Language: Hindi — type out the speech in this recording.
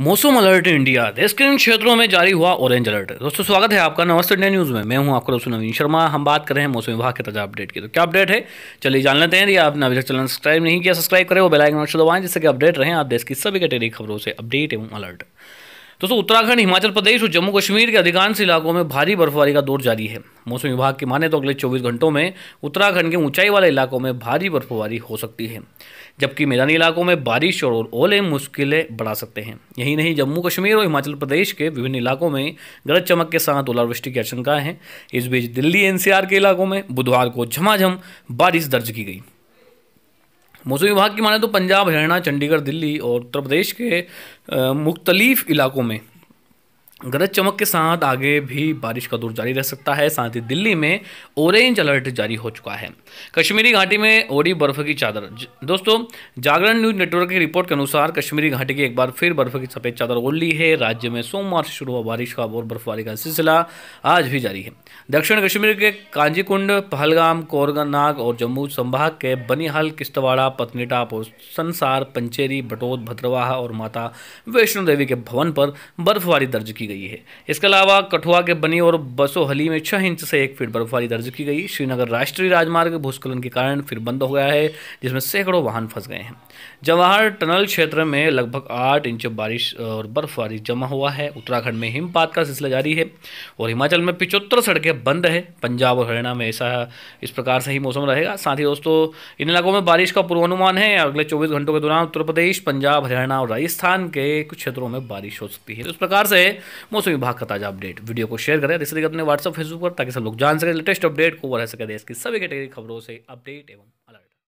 मौसम अलर्ट इंडिया देश के इन क्षेत्रों में जारी हुआ ऑरेंज अलर्ट दोस्तों स्वागत है आपका नमस्ते इंडिया न्यूज़ में मैं हूं आपका दोस्तों नवीन शर्मा हम बात कर रहे हैं मौसम विभाग के ताज़ा अपडेट की तो क्या अपडेट है चलिए जान लेते हैं यदि आपने अभी तक चैनल सब्सक्राइब नहीं किया सब्सक्राइब करें वो बेलाइकन ऑप्शन दबाएं जिससे कि अपडेट रहें आप देश की सभी कैटेगरी खबरों से अपडेट एवं अलर्ट दोस्तों उत्तराखंड हिमाचल प्रदेश और जम्मू कश्मीर के अधिकांश इलाकों में भारी बर्फबारी का दौर जारी है मौसम विभाग की माने तो अगले 24 घंटों में उत्तराखंड के ऊंचाई वाले इलाकों में भारी बर्फबारी हो सकती है जबकि मैदानी इलाकों में बारिश और ओले मुश्किलें बढ़ा सकते हैं यही नहीं जम्मू कश्मीर और हिमाचल प्रदेश के विभिन्न इलाकों में गरज चमक के साथ ओलावृष्टि की आशंकाएं हैं इस बीच दिल्ली एनसीआर के इलाकों में बुधवार को झमाझम बारिश दर्ज की गई मौसम विभाग की माने तो पंजाब हरियाणा चंडीगढ़ दिल्ली और उत्तर प्रदेश के मुख्तलिफ इलाकों में गरज चमक के साथ आगे भी बारिश का दौर जारी रह सकता है साथ ही दिल्ली में ऑरेंज अलर्ट जारी हो चुका है कश्मीरी घाटी में ओड़ी बर्फ की चादर दोस्तों जागरण न्यूज नेटवर्क की रिपोर्ट के अनुसार कश्मीरी घाटी की एक बार फिर बर्फ की सफेद चादर ओढ़ ली है राज्य में सोमवार से शुरू हुआ बारिश का और बर्फबारी का सिलसिला आज भी जारी है दक्षिण कश्मीर के कांजीकुंड पहलगाम कोरगनाग और जम्मू संभाग के बनिहाल किश्तवाड़ा पतनीटाप और संसार पंचेरी बटोत भद्रवाह और माता वैष्णो देवी के भवन पर बर्फबारी दर्ज की गई गई है इसके अलावा कठुआ के बनी और बसोहली में छः इंच से एक फीट बर्फबारी दर्ज की गई श्रीनगर राष्ट्रीय राजमार्ग भूस्खलन के कारण फिर बंद हो गया है जिसमें सैकड़ों वाहन फंस गए हैं जवाहर टनल क्षेत्र में लगभग आठ इंच बारिश और बर्फबारी जमा हुआ है उत्तराखंड में हिमपात का सिलसिला जारी है और हिमाचल में पिचहत्तर सड़कें बंद है पंजाब और हरियाणा में ऐसा इस प्रकार से ही मौसम रहेगा साथ ही दोस्तों इन इलाकों में बारिश का पूर्वानुमान है अगले चौबीस घंटों के दौरान उत्तर प्रदेश पंजाब हरियाणा और राजस्थान के कुछ क्षेत्रों में बारिश हो सकती है इस प्रकार से मौसम विभाग का ताज़ा अपडेट वीडियो को शेयर करें इसलिए अपने व्हाट्सअप फेसबुक पर ताकि सब लोग जान सके लेटेस्ट अपडेट को रह सके देश की सभी कैटेगरी खबरों से अपडेट एवं